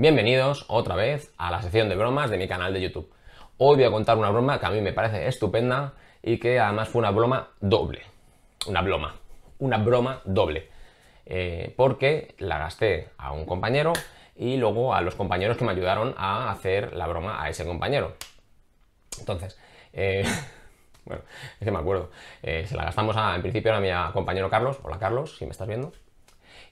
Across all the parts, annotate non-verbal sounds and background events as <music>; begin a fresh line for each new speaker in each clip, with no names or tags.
Bienvenidos otra vez a la sección de bromas de mi canal de YouTube. Hoy voy a contar una broma que a mí me parece estupenda y que además fue una broma doble. Una broma. Una broma doble. Eh, porque la gasté a un compañero y luego a los compañeros que me ayudaron a hacer la broma a ese compañero. Entonces, eh, <laughs> bueno, es que me acuerdo. Eh, se la gastamos a, en principio a mi compañero Carlos. Hola Carlos, si me estás viendo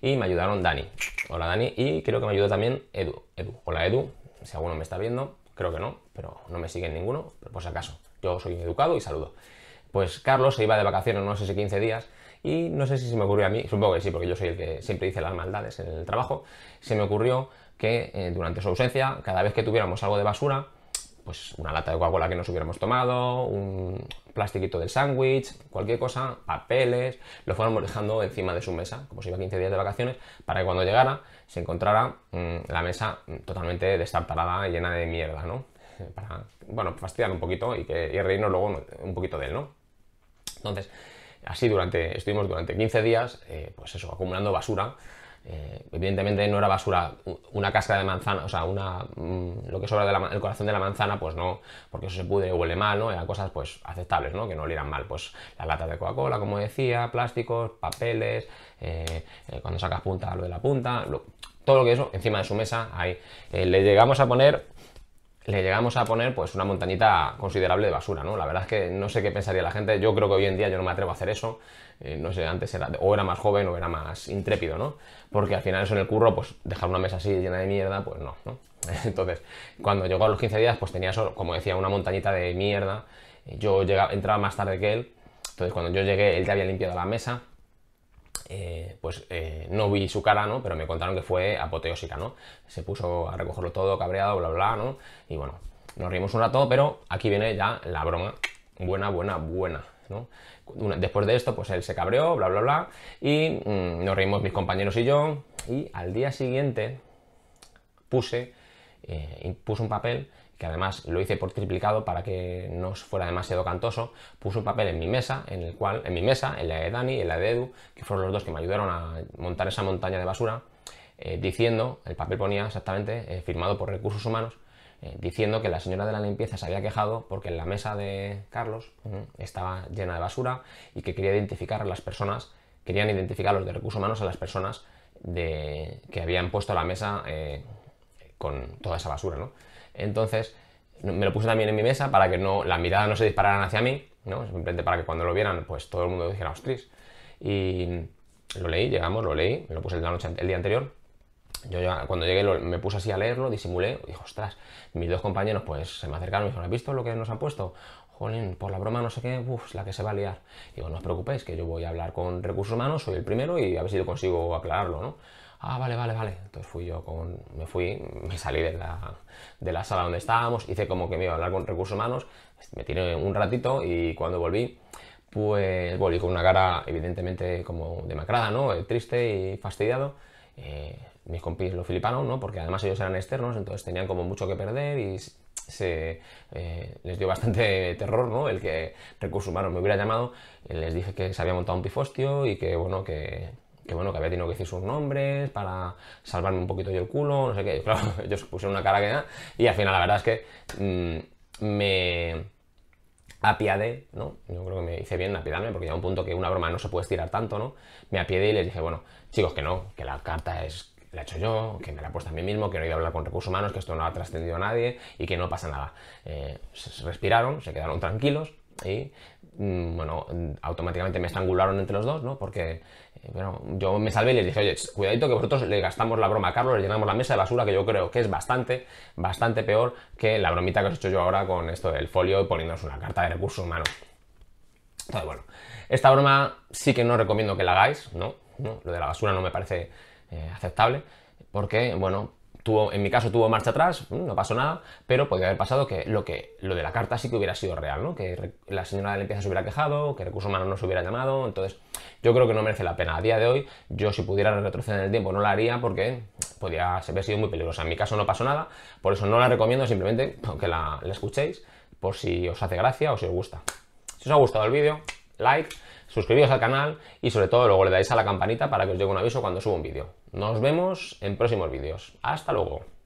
y me ayudaron Dani. Hola Dani, y creo que me ayudó también Edu. Edu. Hola Edu, si alguno me está viendo, creo que no, pero no me sigue ninguno, pero por si acaso, yo soy educado y saludo. Pues Carlos se iba de vacaciones no sé si 15 días y no sé si se me ocurrió a mí, supongo que sí, porque yo soy el que siempre dice las maldades en el trabajo, se me ocurrió que eh, durante su ausencia, cada vez que tuviéramos algo de basura, pues una lata de Coca-Cola que nos hubiéramos tomado, un, plastiquito del sándwich, cualquier cosa, papeles, lo fuéramos dejando encima de su mesa, como si iba 15 días de vacaciones, para que cuando llegara se encontrara mm, la mesa mm, totalmente destartalada, llena de mierda, ¿no? <laughs> Para, bueno, fastidiar un poquito y, que, reírnos luego un poquito de él, ¿no? Entonces, así durante, estuvimos durante 15 días, eh, pues eso, acumulando basura eh, evidentemente no era basura, una casca de manzana, o sea, una, mm, lo que sobra del corazón de la manzana, pues no, porque eso se pudre, huele mal, ¿no? Eran cosas pues aceptables, ¿no? Que no olieran mal, pues la lata de Coca-Cola, como decía, plásticos, papeles, eh, eh, cuando sacas punta, lo de la punta, todo lo que eso, encima de su mesa, ahí. le llegamos a poner le llegamos a poner pues una montañita considerable de basura, ¿no? La verdad es que no sé qué pensaría la gente, yo creo que hoy en día yo no me atrevo a hacer eso, eh, no sé, antes era, o era más joven o era más intrépido, ¿no? Porque al final eso en el curro, pues dejar una mesa así llena de mierda, pues no, ¿no? <laughs> Entonces, cuando llegó a los 15 días, pues tenía, eso, como decía, una montañita de mierda, yo llegaba, entraba más tarde que él, entonces cuando yo llegué, él ya había limpiado la mesa, eh, pues eh, no vi su cara, ¿no? Pero me contaron que fue apoteósica, ¿no? Se puso a recogerlo todo, cabreado, bla, bla, ¿no? Y bueno, nos reímos un rato, pero aquí viene ya la broma buena, buena, buena, Después de esto, pues él se cabreó, bla, bla, bla, y mm, nos reímos mis compañeros y yo, y al día siguiente puse, eh, puse un papel que además lo hice por triplicado para que no fuera demasiado cantoso, puso un papel en mi mesa, en el cual, en mi mesa, en la de Dani y en la de Edu, que fueron los dos que me ayudaron a montar esa montaña de basura, eh, diciendo, el papel ponía exactamente, eh, firmado por recursos humanos, eh, diciendo que la señora de la limpieza se había quejado porque en la mesa de Carlos estaba llena de basura y que quería identificar a las personas, querían identificar los de recursos humanos a las personas de, que habían puesto la mesa con toda esa basura, ¿no? Entonces, me lo puse también en mi mesa para que no, la mirada no se dispararan hacia mí, ¿no? Simplemente para que cuando lo vieran, pues todo el mundo dijera, ostras. Y lo leí, llegamos, lo leí, me lo puse la noche, el día anterior. Yo cuando llegué me puse así a leerlo, disimulé, dije, ostras, mis dos compañeros pues se me acercaron y me dijeron, ¿has visto lo que nos han puesto? Jolín, por la broma no sé qué, uff, la que se va a liar. Digo, no os preocupéis, que yo voy a hablar con recursos humanos, soy el primero y a ver si lo consigo aclararlo, ¿no? ah, vale, vale, vale. Entonces fui yo con, me fui, me salí de la, de la sala donde estábamos, hice como que me iba a hablar con recursos humanos, me tiré un ratito y cuando volví, pues volví con una cara evidentemente como demacrada, ¿no? Eh, triste y fastidiado. Eh, mis compis lo filiparon, ¿no? Porque además ellos eran externos, entonces tenían como mucho que perder y se, eh, les dio bastante <laughs> terror, ¿no? El que recursos humanos me hubiera llamado, les dije que se había montado un pifostio y que, bueno, que que bueno, que había tenido que decir sus nombres para salvarme un poquito yo el culo, no sé qué. claro, <laughs> ellos pusieron una cara que da Y al final, la verdad es que mm, me apiadé, ¿no? Yo creo que me hice bien apiadarme, porque llega un punto que una broma no se puede estirar tanto, ¿no? Me apiadé y les dije, bueno, chicos, que no, que la carta es la he hecho yo, que me la he puesto a mí mismo, que no he ido a hablar con recursos humanos, que esto no ha trascendido a nadie y que no pasa nada. Eh, se respiraron, se quedaron tranquilos, y mm, bueno, automáticamente me estrangularon entre los dos, ¿no? Porque eh, bueno, yo me salvé y les dije, oye, cuidadito que vosotros le gastamos la broma a Carlos, le llenamos la mesa de basura, que yo creo que es bastante, bastante peor que la bromita que os he hecho yo ahora con esto del folio y poniéndonos una carta de recursos humanos. Entonces, bueno, esta broma sí que no recomiendo que la hagáis, ¿no? Lo de la basura no me parece eh, aceptable, porque, bueno, en mi caso tuvo marcha atrás, mm, no pasó nada, pero podría haber pasado que lo, que lo de la carta sí que hubiera sido real, ¿no? Que la señora de limpieza se hubiera quejado, que recursos humanos no se hubiera llamado, entonces yo creo que no merece la pena. A día de hoy, yo si pudiera retroceder en el tiempo no la haría porque podría haber sido muy peligrosa. En mi caso no pasó nada, por eso no la recomiendo, simplemente <laughs> que la, la escuchéis por si os hace gracia o si os gusta. Si os ha gustado el vídeo, like, suscribiros al canal y sobre todo luego le dais a la campanita para que os llegue un aviso cuando suba un vídeo. Nos vemos en próximos vídeos. Hasta luego.